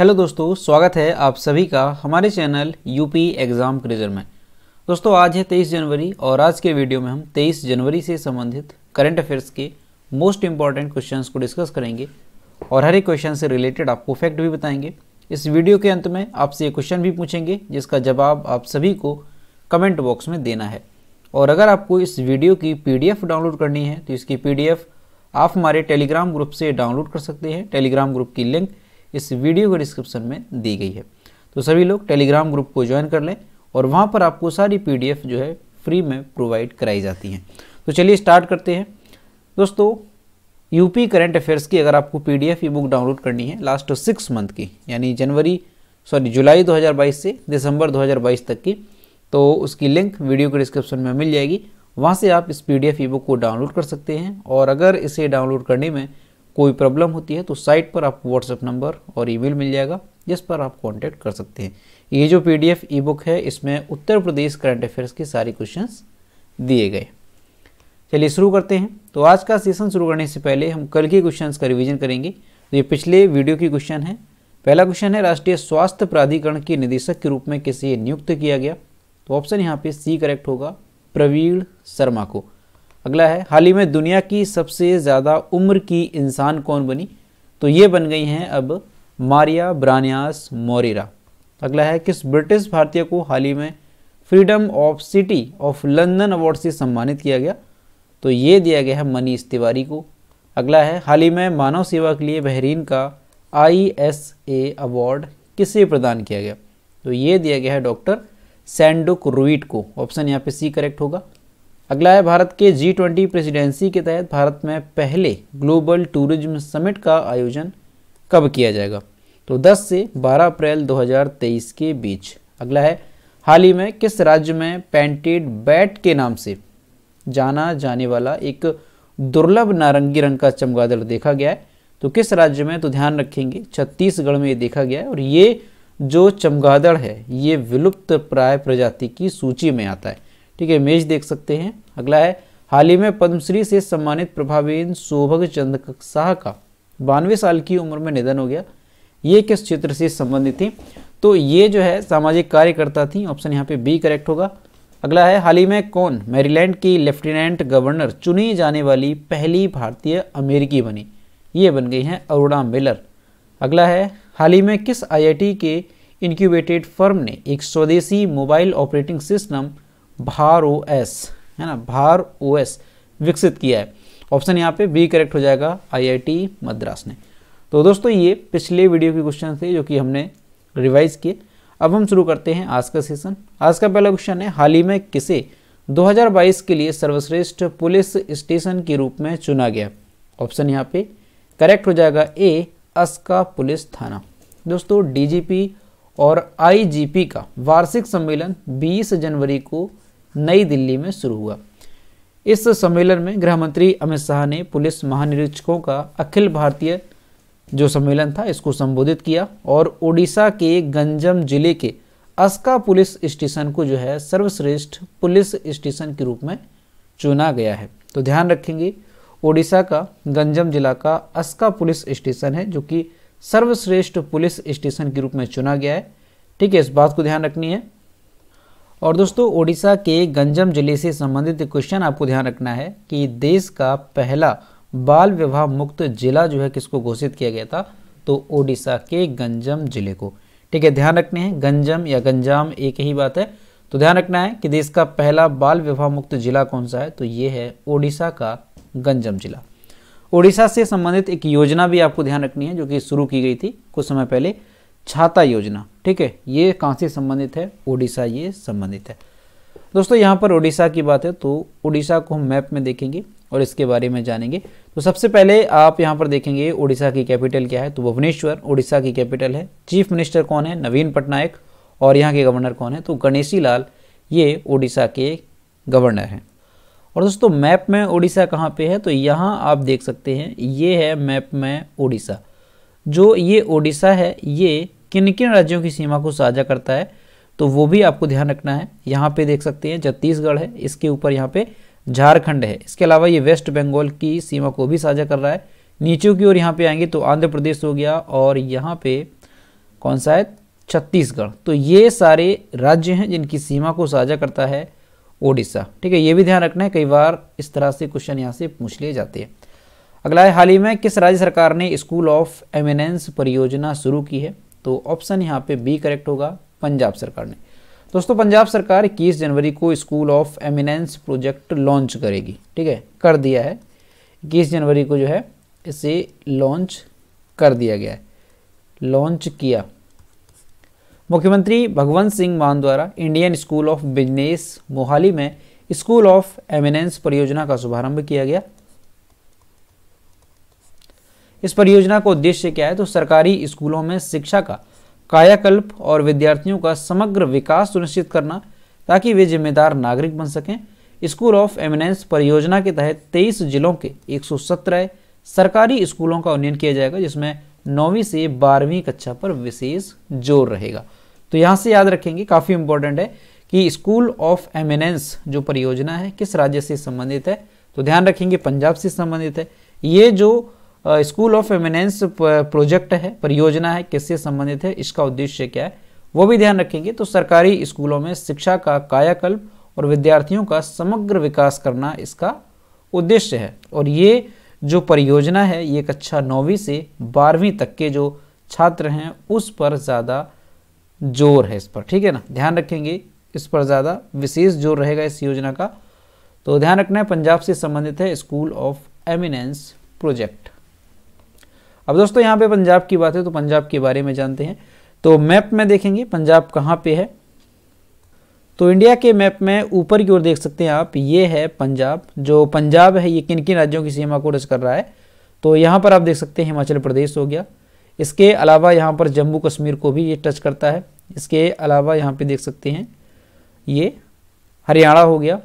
hello दोस्तों स्वागत है आप सभी का हमारे चैनल यूपी एग्ज़ाम क्रेजर में दोस्तों आज है 23 जनवरी और आज के वीडियो में हम 23 जनवरी से संबंधित करंट अफेयर्स के मोस्ट इंपॉर्टेंट क्वेश्चंस को डिस्कस करेंगे और हर एक क्वेश्चन से रिलेटेड आपको फैक्ट भी बताएंगे इस वीडियो के अंत में आपसे ये क्वेश्चन भी पूछेंगे जिसका जवाब आप सभी को कमेंट बॉक्स में देना है और अगर आपको इस वीडियो की पी डाउनलोड करनी है तो इसकी पी आप हमारे टेलीग्राम ग्रुप से डाउनलोड कर सकते हैं टेलीग्राम ग्रुप की लिंक इस वीडियो के डिस्क्रिप्शन में दी गई है तो सभी लोग टेलीग्राम ग्रुप को ज्वाइन कर लें और वहाँ पर आपको सारी पी जो है फ्री में प्रोवाइड कराई जाती हैं तो चलिए स्टार्ट करते हैं दोस्तों यूपी करंट अफेयर्स की अगर आपको P D F ebook download करनी है लास्ट सिक्स मंथ की यानी जनवरी सॉरी जुलाई 2022 से दिसंबर 2022 तक की तो उसकी लिंक वीडियो के डिस्क्रिप्शन में मिल जाएगी वहाँ से आप इस P D F ebook को डाउनलोड कर सकते हैं और अगर इसे डाउनलोड करने में कोई प्रॉब्लम होती है तो साइट पर आपको व्हाट्सएप नंबर और ईमेल मिल जाएगा जिस पर आप कांटेक्ट कर सकते हैं ये जो पी डी ई बुक है इसमें उत्तर प्रदेश करंट अफेयर्स के सारे क्वेश्चन दिए गए चलिए शुरू करते हैं तो आज का सेशन शुरू करने से पहले हम कल के क्वेश्चंस का रिवीजन करेंगे तो ये पिछले वीडियो के क्वेश्चन है पहला क्वेश्चन है राष्ट्रीय स्वास्थ्य प्राधिकरण के निदेशक के रूप में किसे नियुक्त किया गया तो ऑप्शन यहाँ पे सी करेक्ट होगा प्रवीण शर्मा को अगला है हाल ही में दुनिया की सबसे ज़्यादा उम्र की इंसान कौन बनी तो ये बन गई हैं अब मारिया ब्रानियास मोरेरा अगला है किस ब्रिटिश भारतीय को हाल ही में freedom of city of London award से सम्मानित किया गया तो ये दिया गया है मनीष तिवारी को अगला है हाल ही में मानव सेवा के लिए बहरीन का आई एस ए अवार्ड किसे प्रदान किया गया तो ये दिया गया है डॉक्टर सैंडुक रुइट को ऑप्शन यहाँ पे सी करेक्ट होगा अगला है भारत के जी ट्वेंटी प्रेसिडेंसी के तहत भारत में पहले ग्लोबल टूरिज्म समिट का आयोजन कब किया जाएगा तो 10 से 12 अप्रैल 2023 के बीच अगला है हाल ही में किस राज्य में पेंटेड बैट के नाम से जाना जाने वाला एक दुर्लभ नारंगी रंग का चमगादड़ देखा गया है तो किस राज्य में तो ध्यान रखेंगे छत्तीसगढ़ में ये देखा गया है और ये जो चमगादड़ है ये विलुप्त प्राय प्रजाति की सूची में आता है ठीक है इमेज देख सकते हैं अगला है हाल ही में पद्मश्री से सम्मानित प्रभावीन शोभग चंद शाह का बानवे साल की उम्र में निधन हो गया ये किस क्षेत्र से संबंधित थी तो ये जो है सामाजिक कार्यकर्ता थी ऑप्शन यहाँ पे बी करेक्ट होगा अगला है हाल ही में कौन मैरीलैंड की लेफ्टिनेंट गवर्नर चुनी जाने वाली पहली भारतीय अमेरिकी बनी ये बन गई हैं अरुणा मिलर अगला है हाल ही में किस आईआईटी के इंक्यूबेटेड फर्म ने एक स्वदेशी मोबाइल ऑपरेटिंग सिस्टम भार ओ एस है ना भार ओ एस विकसित किया है ऑप्शन यहाँ पे बी करेक्ट हो जाएगा आईआईटी मद्रास ने तो दोस्तों ये पिछले वीडियो के क्वेश्चन थे जो कि हमने रिवाइज किए अब हम शुरू करते हैं आज का सेशन आज का पहला क्वेश्चन है हाल ही में किसे 2022 के लिए सर्वश्रेष्ठ पुलिस स्टेशन के रूप में चुना गया ऑप्शन यहाँ पे करेक्ट हो जाएगा ए अस्का पुलिस थाना दोस्तों डीजीपी और आईजीपी का वार्षिक सम्मेलन 20 जनवरी को नई दिल्ली में शुरू हुआ इस सम्मेलन में गृह मंत्री अमित शाह ने पुलिस महानिरीक्षकों का अखिल भारतीय जो सम्मेलन था इसको संबोधित किया और ओडिशा के गंजम जिले के अस्का पुलिस स्टेशन को जो है सर्वश्रेष्ठ पुलिस स्टेशन के रूप में चुना गया है तो ध्यान रखेंगे ओडिशा का गंजम जिला का अस्का पुलिस स्टेशन है जो कि सर्वश्रेष्ठ पुलिस स्टेशन के रूप में चुना गया है ठीक है इस बात को ध्यान रखनी है और दोस्तों ओडिशा के गंजम जिले से संबंधित क्वेश्चन आपको ध्यान रखना है कि देश का पहला बाल विवाह मुक्त जिला जो है किसको घोषित किया गया था तो ओडिशा के गंजम जिले को ठीक है ध्यान रखने हैं गंजम या गंजाम एक ही बात है तो ध्यान रखना है कि देश का पहला बाल विवाह मुक्त जिला कौन सा है तो ये है ओडिशा का गंजम जिला ओडिशा से संबंधित एक योजना भी आपको ध्यान रखनी है जो कि शुरू की गई थी कुछ समय पहले छाता योजना ठीक है ये कहाँ से संबंधित है उड़ीसा ये संबंधित है दोस्तों यहाँ पर उड़ीसा की बात है तो उड़ीसा को हम मैप में देखेंगे और इसके बारे में जानेंगे तो सबसे पहले आप यहाँ पर देखेंगे उड़ीसा की कैपिटल क्या है तो भुवनेश्वर उड़ीसा की कैपिटल है चीफ मिनिस्टर कौन है नवीन पटनायक और यहाँ के गवर्नर कौन है तो गणेशी लाल ये उड़ीसा के गवर्नर हैं और दोस्तों मैप में उड़ीसा कहाँ पे है तो यहाँ आप देख सकते हैं ये है मैप में उड़ीसा जो ये ओडिशा है ये किन किन राज्यों की सीमा को साझा करता है तो वो भी आपको ध्यान रखना है यहाँ पे देख सकते हैं छत्तीसगढ़ है इसके ऊपर यहाँ पे झारखंड है इसके अलावा ये वेस्ट बंगाल की सीमा को भी साझा कर रहा है नीचे की ओर यहाँ पे आएंगे तो आंध्र प्रदेश हो गया और यहाँ पे कौन सा है छत्तीसगढ़ तो ये सारे राज्य हैं जिनकी सीमा को साझा करता है ओडिशा ठीक है ये भी ध्यान रखना है कई बार इस तरह से क्वेश्चन यहाँ से पूछ लिए जाते हैं अगला है हाल ही में किस राज्य सरकार ने स्कूल ऑफ एमिनेंस परियोजना शुरू की है तो ऑप्शन यहाँ पे बी करेक्ट होगा पंजाब सरकार ने दोस्तों पंजाब सरकार 21 जनवरी को school of eminence project launch करेगी ठीक है कर दिया है 21 जनवरी को जो है इसे लॉन्च कर दिया गया है लॉन्च किया मुख्यमंत्री भगवंत सिंह मान द्वारा Indian school of business Mohali में स्कूल ऑफ एमिनेंस परियोजना का शुभारंभ किया गया इस परियोजना का उद्देश्य क्या है तो सरकारी स्कूलों में शिक्षा का कायाकल्प और विद्यार्थियों का समग्र विकास सुनिश्चित करना ताकि वे जिम्मेदार नागरिक बन सकें स्कूल ऑफ एमिनेंस परियोजना के तहत तेईस जिलों के एक सरकारी स्कूलों का उन्नयन किया जाएगा जिसमें नौवीं से बारहवीं कक्षा पर विशेष जोर रहेगा तो यहाँ से याद रखेंगे काफ़ी इंपॉर्टेंट है कि स्कूल ऑफ एमिनेंस जो परियोजना है किस राज्य से संबंधित है तो ध्यान रखेंगे पंजाब से संबंधित है ये जो स्कूल ऑफ एमिनेंस प्रोजेक्ट है परियोजना है किससे संबंधित है इसका उद्देश्य क्या है वो भी ध्यान रखेंगे तो सरकारी स्कूलों में शिक्षा का कायाकल्प और विद्यार्थियों का समग्र विकास करना इसका उद्देश्य है और ये जो परियोजना है ये कक्षा नौवीं से बारहवीं तक के जो छात्र हैं उस पर ज़्यादा जोर है इस पर ठीक है ना ध्यान रखेंगे इस पर ज़्यादा विशेष जोर रहेगा इस योजना का तो ध्यान रखना है पंजाब से संबंधित है स्कूल ऑफ एमिनेंस प्रोजेक्ट अब दोस्तों यहाँ पे पंजाब की बात है तो पंजाब के बारे में जानते हैं तो मैप में देखेंगे पंजाब कहाँ पे है तो इंडिया के मैप में ऊपर की ओर देख सकते हैं आप ये है पंजाब जो पंजाब है ये किन किन राज्यों की सीमा को टच कर रहा है तो यहाँ पर आप देख सकते हैं हिमाचल प्रदेश हो गया इसके अलावा यहाँ पर जम्मू कश्मीर को भी ये टच करता है इसके अलावा यहाँ पे देख सकते हैं ये हरियाणा हो गया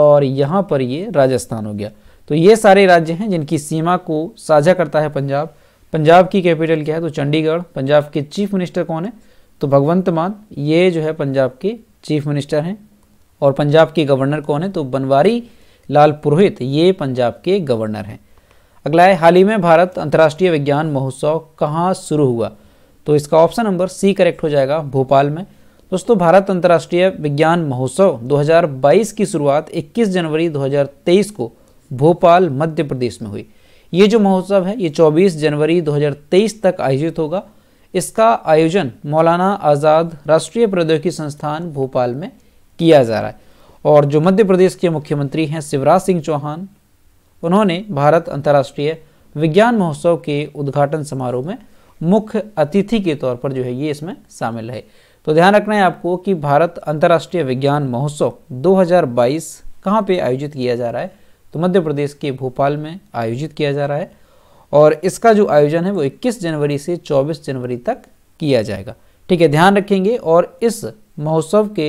और यहाँ पर ये राजस्थान हो गया तो ये सारे राज्य हैं जिनकी सीमा को साझा करता है पंजाब पंजाब की कैपिटल क्या है तो चंडीगढ़ पंजाब के चीफ मिनिस्टर कौन है तो भगवंत मान ये जो है पंजाब के चीफ मिनिस्टर हैं और पंजाब के गवर्नर कौन है तो बनवारी लाल पुरोहित ये पंजाब के गवर्नर हैं अगला है हाल ही में भारत अंतर्राष्ट्रीय विज्ञान महोत्सव कहाँ शुरू हुआ तो इसका ऑप्शन नंबर सी करेक्ट हो जाएगा भोपाल में दोस्तों भारत अंतर्राष्ट्रीय विज्ञान महोत्सव 2022 की शुरुआत 21 जनवरी 2023 को भोपाल मध्य प्रदेश में हुई ये जो महोत्सव है ये 24 जनवरी 2023 तक आयोजित होगा इसका आयोजन मौलाना आज़ाद राष्ट्रीय प्रौद्योगिकी संस्थान भोपाल में किया जा रहा है और जो मध्य प्रदेश के मुख्यमंत्री हैं शिवराज सिंह चौहान उन्होंने भारत अंतर्राष्ट्रीय विज्ञान महोत्सव के उद्घाटन समारोह में मुख्य अतिथि के तौर पर जो है ये इसमें शामिल है तो ध्यान रखना है आपको कि भारत अंतर्राष्ट्रीय विज्ञान महोत्सव 2022 कहाँ पे आयोजित किया जा रहा है तो मध्य प्रदेश के भोपाल में आयोजित किया जा रहा है और इसका जो आयोजन है वो 21 जनवरी से 24 जनवरी तक किया जाएगा ठीक है ध्यान रखेंगे और इस महोत्सव के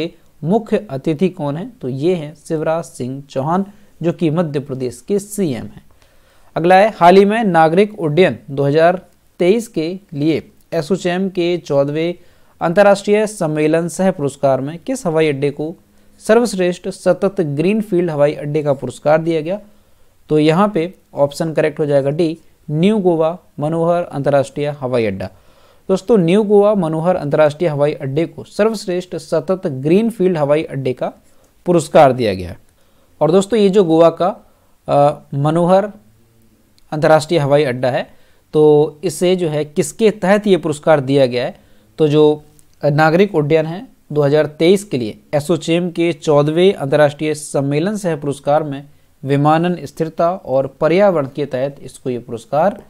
मुख्य अतिथि कौन है तो ये हैं शिवराज सिंह चौहान जो कि मध्य प्रदेश के सीएम हैं अगला है हाल ही में नागरिक उड्डयन 2023 के लिए एसोचैम के चौदहवें अंतर्राष्ट्रीय सम्मेलन सह पुरस्कार में किस हवाई अड्डे को सर्वश्रेष्ठ सतत ग्रीनफील्ड हवाई अड्डे का पुरस्कार दिया गया तो यहाँ पे ऑप्शन करेक्ट हो जाएगा डी न्यू गोवा मनोहर अंतर्राष्ट्रीय हवाई अड्डा दोस्तों न्यू गोवा मनोहर अंतर्राष्ट्रीय हवाई अड्डे को सर्वश्रेष्ठ सतत ग्रीन फील्ड हवाई अड्डे का पुरस्कार दिया गया है और दोस्तों ये जो गोवा का मनोहर अंतर्राष्ट्रीय हवाई अड्डा है तो इसे जो है किसके तहत ये पुरस्कार दिया गया है तो जो नागरिक उड्डयन है 2023 के लिए एसोचेम के चौदहवें अंतर्राष्ट्रीय सम्मेलन सह पुरस्कार में विमानन स्थिरता और पर्यावरण के तहत इसको ये पुरस्कार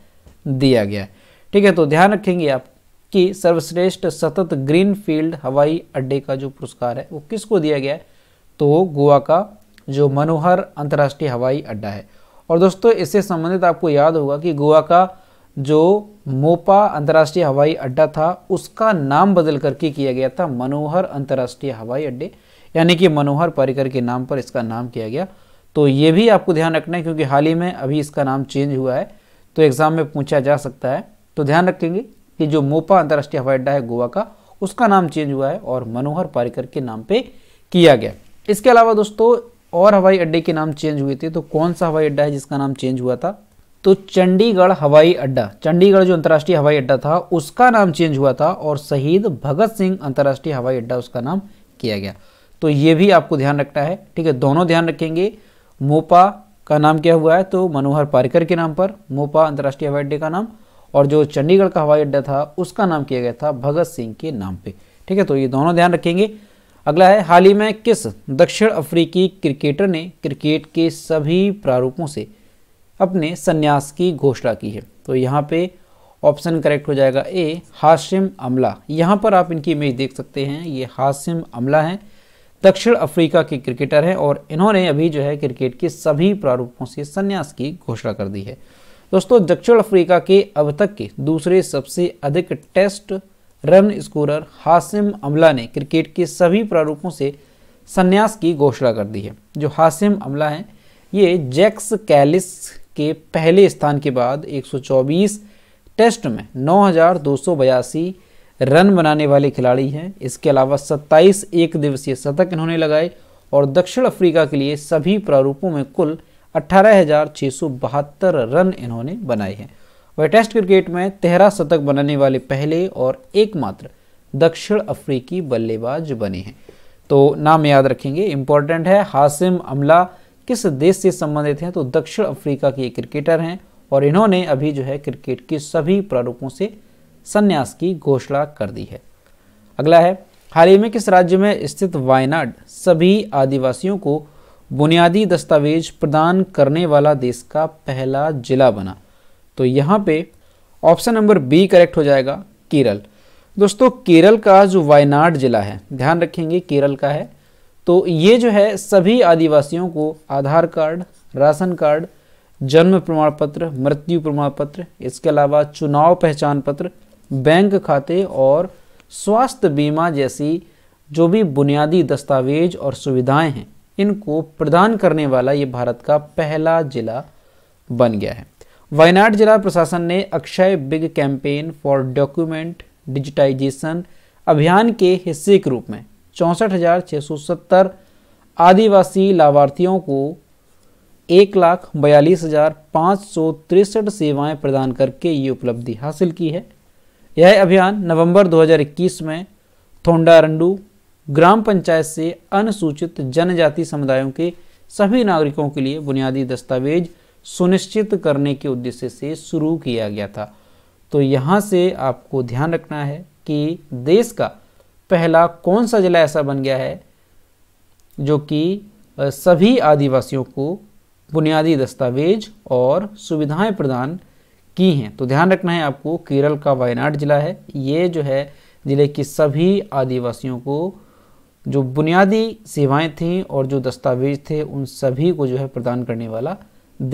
दिया गया है ठीक है तो ध्यान रखेंगे आप कि सर्वश्रेष्ठ सतत ग्रीन फील्ड हवाई अड्डे का जो पुरस्कार है वो किसको दिया गया है तो गोवा का जो मनोहर अंतर्राष्ट्रीय हवाई अड्डा है और दोस्तों इससे संबंधित आपको याद होगा कि गोवा का जो मोपा अंतर्राष्ट्रीय हवाई अड्डा था उसका नाम बदल करके किया गया था मनोहर अंतर्राष्ट्रीय हवाई अड्डे यानी कि मनोहर पर्रिकर के नाम पर इसका नाम किया गया तो ये भी आपको ध्यान रखना है क्योंकि हाल ही में अभी इसका नाम चेंज हुआ है तो एग्ज़ाम में पूछा जा सकता है तो ध्यान रखेंगे कि जो मोपा अंतर्राष्ट्रीय हवाई अड्डा है गोवा का उसका नाम चेंज हुआ है और मनोहर पारिकर के नाम पे किया गया इसके अलावा दोस्तों और हवाई अड्डे के नाम चेंज हुए थे तो कौन सा हवाई अड्डा है जिसका नाम चेंज हुआ था तो चंडीगढ़ हवाई अड्डा चंडीगढ़ जो अंतर्राष्ट्रीय हवाई अड्डा था उसका नाम चेंज हुआ था और शहीद भगत सिंह अंतर्राष्ट्रीय हवाई अड्डा उसका नाम किया गया तो ये भी आपको ध्यान रखना है ठीक है दोनों ध्यान रखेंगे मोपा का नाम क्या हुआ है तो मनोहर पारिकर के नाम पर मोपा अंतर्राष्ट्रीय हवाई अड्डे का नाम और जो चंडीगढ़ का हवाई अड्डा था उसका नाम किया गया था भगत सिंह के नाम पे ठीक है तो ये दोनों ध्यान रखेंगे अगला है हाल ही में किस दक्षिण अफ्रीकी क्रिकेटर ने क्रिकेट के सभी प्रारूपों से अपने संन्यास की घोषणा की है तो यहाँ पे ऑप्शन करेक्ट हो जाएगा ए हाशिम अमला यहाँ पर आप इनकी इमेज देख सकते हैं ये हाशिम अमला हैं दक्षिण अफ्रीका के क्रिकेटर हैं और इन्होंने अभी जो है क्रिकेट के सभी प्रारूपों से संन्यास की घोषणा कर दी है दोस्तों दक्षिण अफ्रीका के अब तक के दूसरे सबसे अधिक टेस्ट रन स्कोरर हासिम अमला ने क्रिकेट के सभी प्रारूपों से संन्यास की घोषणा कर दी है जो हासिम अमला हैं ये जैक्स कैलिस के पहले स्थान के बाद 124 टेस्ट में नौ रन बनाने वाले खिलाड़ी हैं इसके अलावा 27 एक दिवसीय शतक इन्होंने लगाए और दक्षिण अफ्रीका के लिए सभी प्रारूपों में कुल अट्ठारह रन इन्होंने बनाए हैं वह टेस्ट क्रिकेट में तेरह शतक बनाने वाले पहले और एकमात्र दक्षिण अफ्रीकी बल्लेबाज बने हैं तो नाम याद रखेंगे इंपॉर्टेंट है हासिम अमला किस देश से संबंधित हैं तो दक्षिण अफ्रीका के क्रिकेटर हैं और इन्होंने अभी जो है क्रिकेट के सभी प्रारूपों से संन्यास की घोषणा कर दी है अगला है हाल ही में किस राज्य में स्थित वायनाड सभी आदिवासियों को बुनियादी दस्तावेज प्रदान करने वाला देश का पहला जिला बना तो यहाँ पे ऑप्शन नंबर बी करेक्ट हो जाएगा केरल दोस्तों केरल का जो वायनाड जिला है ध्यान रखेंगे केरल का है तो ये जो है सभी आदिवासियों को आधार कार्ड राशन कार्ड जन्म प्रमाण पत्र मृत्यु प्रमाण पत्र इसके अलावा चुनाव पहचान पत्र बैंक खाते और स्वास्थ्य बीमा जैसी जो भी बुनियादी दस्तावेज और सुविधाएं हैं इनको प्रदान करने वाला ये भारत का पहला जिला बन गया है वायनाड जिला प्रशासन ने Akshaya big campaign for document digitisation अभियान के हिस्से के रूप में चौंसठ हज़ार छः सौ सत्तर आदिवासी लाभार्थियों को एक लाख बयालीस हज़ार पाँच सौ तिरसठ सेवाएँ प्रदान करके ये उपलब्धि हासिल की है यह अभियान नवंबर 2021 में थोंडारंडू ग्राम पंचायत से अनुसूचित जनजाति समुदायों के सभी नागरिकों के लिए बुनियादी दस्तावेज सुनिश्चित करने के उद्देश्य से शुरू किया गया था तो यहाँ से आपको ध्यान रखना है कि देश का पहला कौन सा ज़िला ऐसा बन गया है जो कि सभी आदिवासियों को बुनियादी दस्तावेज और सुविधाएं प्रदान की हैं तो ध्यान रखना है आपको केरल का वायनाड ज़िला है ये जो है ज़िले की सभी आदिवासियों को जो बुनियादी सेवाएं थी और जो दस्तावेज थे उन सभी को जो है प्रदान करने वाला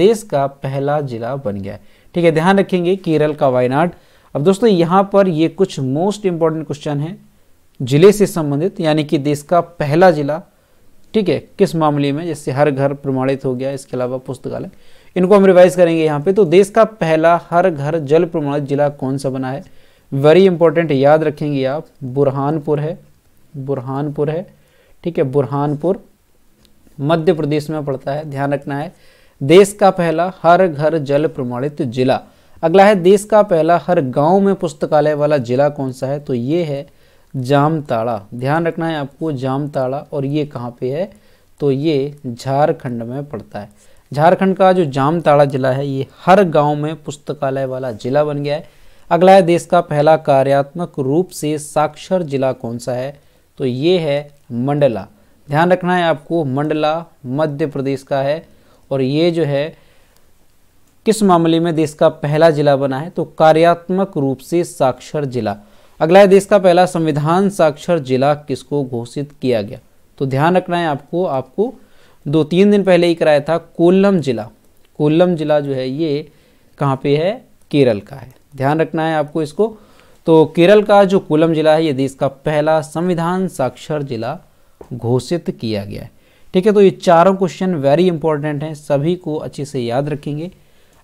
देश का पहला ज़िला बन गया है ठीक है ध्यान रखेंगे केरल का वायनाड अब दोस्तों यहाँ पर ये कुछ मोस्ट इम्पॉर्टेंट क्वेश्चन है जिले से संबंधित यानी कि देश का पहला जिला ठीक है किस मामले में जैसे हर घर प्रमाणित हो गया इसके अलावा पुस्तकालय इनको हम रिवाइज करेंगे यहाँ पे तो देश का पहला हर घर जल प्रमाणित जिला कौन सा बना है वेरी इंपॉर्टेंट याद रखेंगे आप बुरहानपुर है बुरहानपुर है ठीक है बुरहानपुर मध्य प्रदेश में पड़ता है ध्यान रखना है देश का पहला हर घर जल प्रमाणित जिला अगला है देश का पहला हर गांव में पुस्तकालय वाला जिला कौन सा है तो ये है जामताड़ा ध्यान रखना है आपको जामताड़ा और ये कहाँ पे है तो ये झारखंड में पड़ता है झारखंड का जो जामताड़ा जिला है ये हर गांव में पुस्तकालय वाला जिला बन गया है अगला है देश का पहला कार्यात्मक रूप से साक्षर जिला कौन सा है तो ये है मंडला ध्यान रखना है आपको मंडला मध्य प्रदेश का है और ये जो है किस मामले में देश का पहला जिला बना है तो कार्यात्मक रूप से साक्षर जिला अगला है देश का पहला संविधान साक्षर जिला किसको घोषित किया गया तो ध्यान रखना है आपको आपको दो तीन दिन पहले ही कराया था कोल्लम जिला कोल्लम जिला जो है ये कहाँ पे है केरल का है ध्यान रखना है आपको इसको तो केरल का जो कोल्लम जिला है ये देश का पहला संविधान साक्षर जिला घोषित किया गया है ठीक है तो ये चारों क्वेश्चन वेरी इंपॉर्टेंट हैं सभी को अच्छे से याद रखेंगे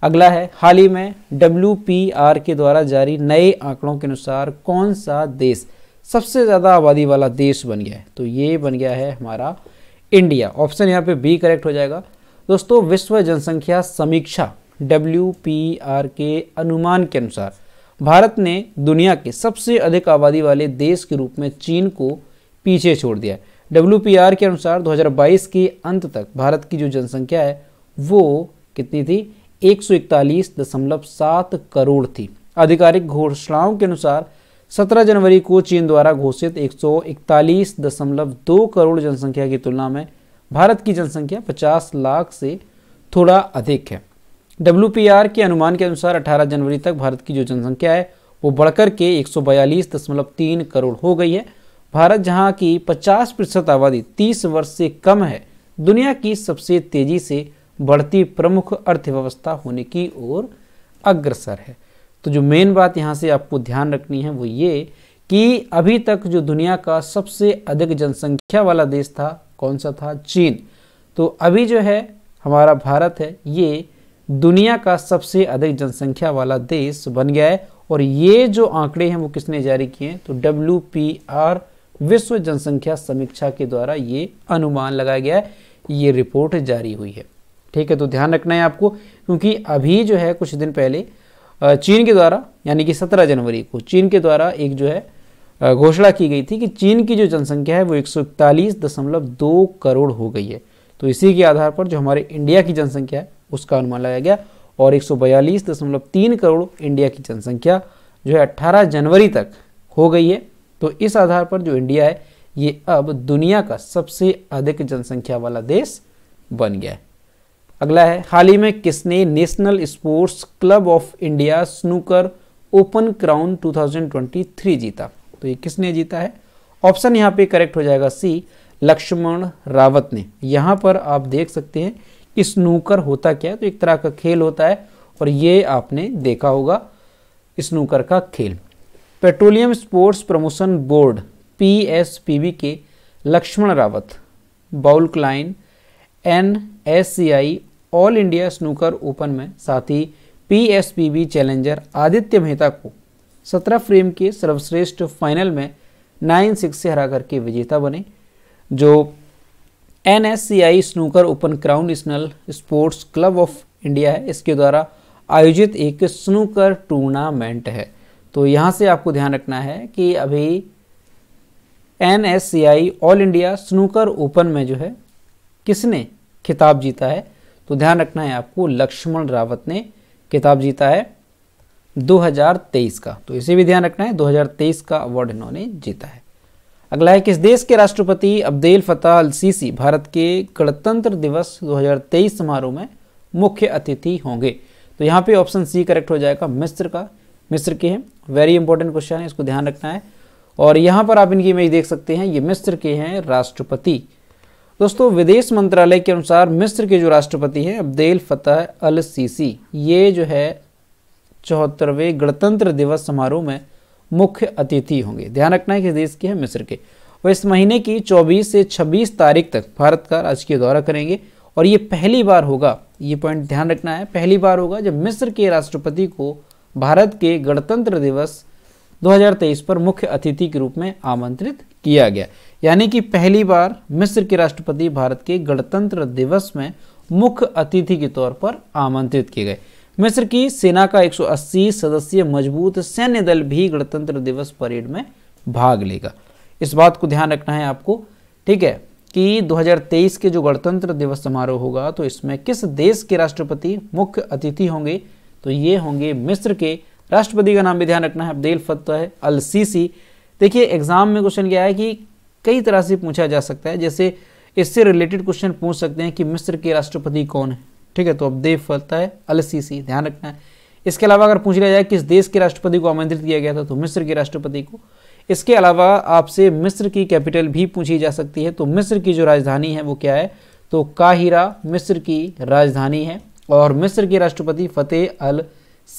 अगला है हाल ही में डब्ल्यू के द्वारा जारी नए आंकड़ों के अनुसार कौन सा देश सबसे ज़्यादा आबादी वाला देश बन गया है तो ये बन गया है हमारा इंडिया ऑप्शन यहाँ पे बी करेक्ट हो जाएगा दोस्तों विश्व जनसंख्या समीक्षा डब्ल्यू के अनुमान के अनुसार भारत ने दुनिया के सबसे अधिक आबादी वाले देश के रूप में चीन को पीछे छोड़ दिया है डब्ल्यू के अनुसार 2022 के अंत तक भारत की जो जनसंख्या है वो कितनी थी 141.7 करोड़ थी आधिकारिक घोषणाओं के अनुसार 17 जनवरी को चीन द्वारा घोषित 141.2 करोड़ जनसंख्या की तुलना में भारत की जनसंख्या 50 लाख से थोड़ा अधिक है डब्ल्यू के अनुमान के अनुसार 18 जनवरी तक भारत की जो जनसंख्या है वो बढ़कर के 142.3 करोड़ हो गई है भारत जहाँ की 50 प्रतिशत आबादी 30 वर्ष से कम है दुनिया की सबसे तेज़ी से बढ़ती प्रमुख अर्थव्यवस्था होने की ओर अग्रसर है तो जो मेन बात यहाँ से आपको ध्यान रखनी है वो ये कि अभी तक जो दुनिया का सबसे अधिक जनसंख्या वाला देश था कौन सा था चीन तो अभी जो है हमारा भारत है ये दुनिया का सबसे अधिक जनसंख्या वाला देश बन गया है और ये जो आंकड़े हैं वो किसने जारी किए हैं तो डब्ल्यू विश्व जनसंख्या समीक्षा के द्वारा ये अनुमान लगाया गया है ये रिपोर्ट जारी हुई है ठीक है तो ध्यान रखना है आपको क्योंकि अभी जो है कुछ दिन पहले चीन के द्वारा यानी कि सत्रह जनवरी को चीन के द्वारा एक जो है घोषणा की गई थी कि चीन की जो जनसंख्या है वो एक करोड़ हो गई है तो इसी के आधार पर जो हमारे इंडिया की जनसंख्या है उसका अनुमान लगाया गया और एक करोड़ इंडिया की जनसंख्या जो है 18 जनवरी तक हो गई है तो इस आधार पर जो इंडिया है ये अब दुनिया का सबसे अधिक जनसंख्या वाला देश बन गया है अगला है हाल ही में किसने national sports club of India snooker open crown 2023 जीता तो ये किसने जीता है ऑप्शन यहाँ पे करेक्ट हो जाएगा सी लक्ष्मण रावत ने यहाँ पर आप देख सकते हैं कि स्नूकर होता क्या है तो एक तरह का खेल होता है और ये आपने देखा होगा स्नूकर का खेल petroleum sports promotion board P के लक्ष्मण रावत बाउल क्लाइन N S C I all India snooker open में साथ ही पीएसपीबी चैलेंजर आदित्य मेहता को 17 फ्रेम के सर्वश्रेष्ठ फाइनल में नाइन सिक्स से हरा करके विजेता बने जो एन snooker open crown national sports club of India है इसके द्वारा आयोजित एक स्नूकर टूर्नामेंट है तो यहाँ से आपको ध्यान रखना है कि अभी एन ऑल इंडिया स्नूकर ओपन में जो है किसने खिताब जीता है तो ध्यान रखना है आपको लक्ष्मण रावत ने किताब जीता है 2023 का तो इसे भी ध्यान रखना है 2023 का अवार्ड इन्होंने जीता है अगला है किस देश के राष्ट्रपति Abdel Fattah al Sisi Bharat के गणतंत्र दिवस 2023 समारोह में मुख्य अतिथि होंगे तो यहाँ पे ऑप्शन सी करेक्ट हो जाएगा मिस्र का मिस्र के हैं वेरी इंपॉर्टेंट क्वेश्चन है इसको ध्यान रखना है और यहाँ पर आप इनकी इमेज देख सकते हैं ये मिस्र के हैं राष्ट्रपति दोस्तों विदेश मंत्रालय के अनुसार मिस्र के जो राष्ट्रपति हैं अब्देल फतेह अल सीसी ये जो है चौहत्तरवें गणतंत्र दिवस समारोह में मुख्य अतिथि होंगे ध्यान रखना है कि देश के हैं मिस्र के वह इस महीने की 24 से 26 तारीख तक भारत का राजकीय दौरा करेंगे और ये पहली बार होगा ये पॉइंट ध्यान रखना है पहली बार होगा जब मिस्र के राष्ट्रपति को भारत के गणतंत्र दिवस 2023 पर मुख्य अतिथि के रूप में आमंत्रित किया गया यानी कि पहली बार मिस्र के राष्ट्रपति भारत के गणतंत्र दिवस में मुख्य अतिथि के तौर पर आमंत्रित किए गए मिस्र की सेना का 180 सदस्यीय मजबूत सैन्य दल भी गणतंत्र दिवस परेड में भाग लेगा इस बात को ध्यान रखना है आपको ठीक है कि 2023 के जो गणतंत्र दिवस समारोह होगा तो इसमें किस देश के राष्ट्रपति मुख्य अतिथि होंगे तो ये होंगे मिस्र के राष्ट्रपति का नाम भी ध्यान रखना है अब्देल फतह अल सीसी देखिए एग्जाम में क्वेश्चन क्या है कि कई तरह से पूछा जा सकता है जैसे इससे रिलेटेड क्वेश्चन पूछ सकते हैं कि मिस्र के राष्ट्रपति कौन है ठीक है तो अब देव फलता है अल सी ध्यान रखना है इसके अलावा अगर पूछ लिया जाए किस देश के राष्ट्रपति को आमंत्रित किया गया था तो मिस्र के राष्ट्रपति को इसके अलावा आपसे मिस्र की कैपिटल भी पूछी जा सकती है तो मिस्र की जो राजधानी है वो क्या है तो काहिरा मिस्र की राजधानी है और मिस्र के राष्ट्रपति फ़तेह अल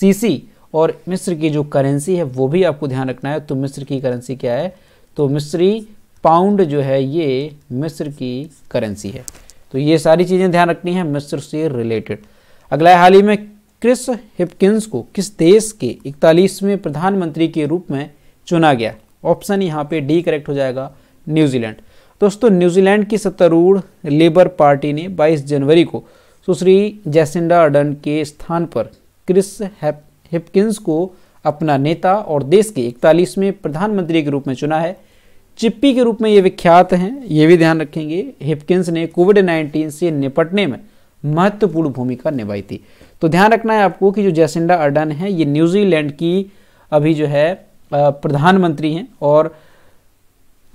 सीसी और मिस्र की जो करेंसी है वो भी आपको ध्यान रखना है तो मिस्र की करेंसी क्या है तो मिस्री पाउंड जो है ये मिस्र की करेंसी है तो ये सारी चीज़ें ध्यान रखनी है मिस्र से रिलेटेड अगला हाल ही में क्रिस हिपकिंस को किस देश के इकतालीसवें प्रधानमंत्री के रूप में चुना गया ऑप्शन यहाँ पे डी करेक्ट हो जाएगा न्यूजीलैंड दोस्तों न्यूजीलैंड की सत्तारूढ़ लेबर पार्टी ने 22 जनवरी को सुश्री जैसिंडा अर्डन के स्थान पर क्रिस हिपकिंस को अपना नेता और देश के इकतालीसवें प्रधानमंत्री के रूप में चुना है चिप्पी के रूप में ये विख्यात हैं ये भी ध्यान रखेंगे हिपकिंस ने कोविड नाइन्टीन से निपटने में महत्वपूर्ण भूमिका निभाई थी तो ध्यान रखना है आपको कि जो जैसिंडा अर्डन है ये न्यूजीलैंड की अभी जो है प्रधानमंत्री हैं और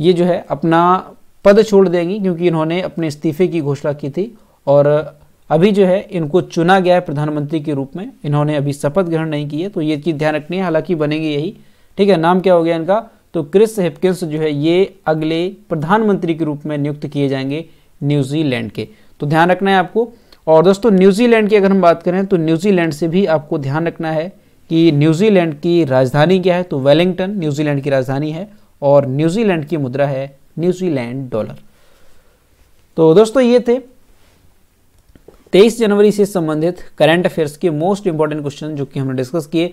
ये जो है अपना पद छोड़ देंगी क्योंकि इन्होंने अपने इस्तीफे की घोषणा की थी और अभी जो है इनको चुना गया है प्रधानमंत्री के रूप में इन्होंने अभी शपथ ग्रहण नहीं की है तो ये चीज़ ध्यान रखनी है हालांकि बनेगी यही ठीक है नाम क्या हो गया इनका तो क्रिस हिपकिंस जो है ये अगले प्रधानमंत्री के रूप में नियुक्त किए जाएंगे न्यूजीलैंड के तो ध्यान रखना है आपको और दोस्तों न्यूजीलैंड की अगर हम बात करें तो न्यूजीलैंड से भी आपको ध्यान रखना है कि न्यूजीलैंड की राजधानी क्या है तो वेलिंगटन न्यूजीलैंड की राजधानी है और न्यूजीलैंड की मुद्रा है न्यूजीलैंड डॉलर तो दोस्तों ये थे 23 जनवरी से संबंधित करंट अफेयर्स के मोस्ट इंपॉर्टेंट क्वेश्चन जो कि हमने डिस्कस किए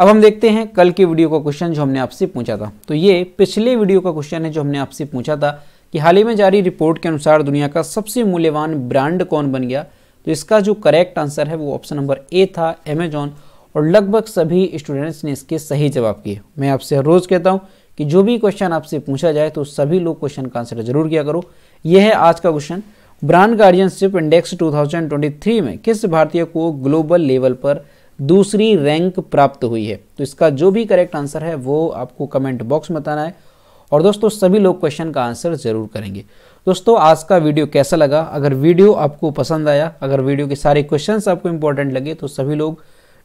अब हम देखते हैं कल की वीडियो का क्वेश्चन जो हमने आपसे पूछा था तो ये पिछले वीडियो का क्वेश्चन है जो हमने आपसे पूछा था कि हाल ही में जारी रिपोर्ट के अनुसार दुनिया का सबसे मूल्यवान ब्रांड कौन बन गया तो इसका जो करेक्ट आंसर है वो ऑप्शन नंबर ए था अमेजॉन और लगभग सभी स्टूडेंट्स ने इसके सही जवाब किए मैं आपसे हर रोज़ कहता हूँ कि जो भी क्वेश्चन आपसे पूछा जाए तो सभी लोग क्वेश्चन का आंसर जरूर किया करो यह है आज का क्वेश्चन ब्रांड गार्डियनशिप इंडेक्स 2023 में किस भारतीय को ग्लोबल लेवल पर दूसरी रैंक प्राप्त हुई है तो इसका जो भी करेक्ट आंसर है वो आपको कमेंट बॉक्स में बताना है और दोस्तों सभी लोग क्वेश्चन का आंसर ज़रूर करेंगे दोस्तों आज का वीडियो कैसा लगा अगर वीडियो आपको पसंद आया अगर वीडियो के सारे क्वेश्चन आपको इंपॉर्टेंट लगे तो सभी लोग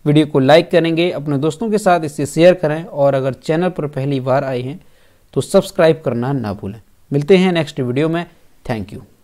वीडियो को लाइक करेंगे अपने दोस्तों के साथ इसे शेयर करें और अगर चैनल पर पहली बार आए हैं तो सब्सक्राइब करना ना भूलें मिलते हैं नेक्स्ट वीडियो में थैंक यू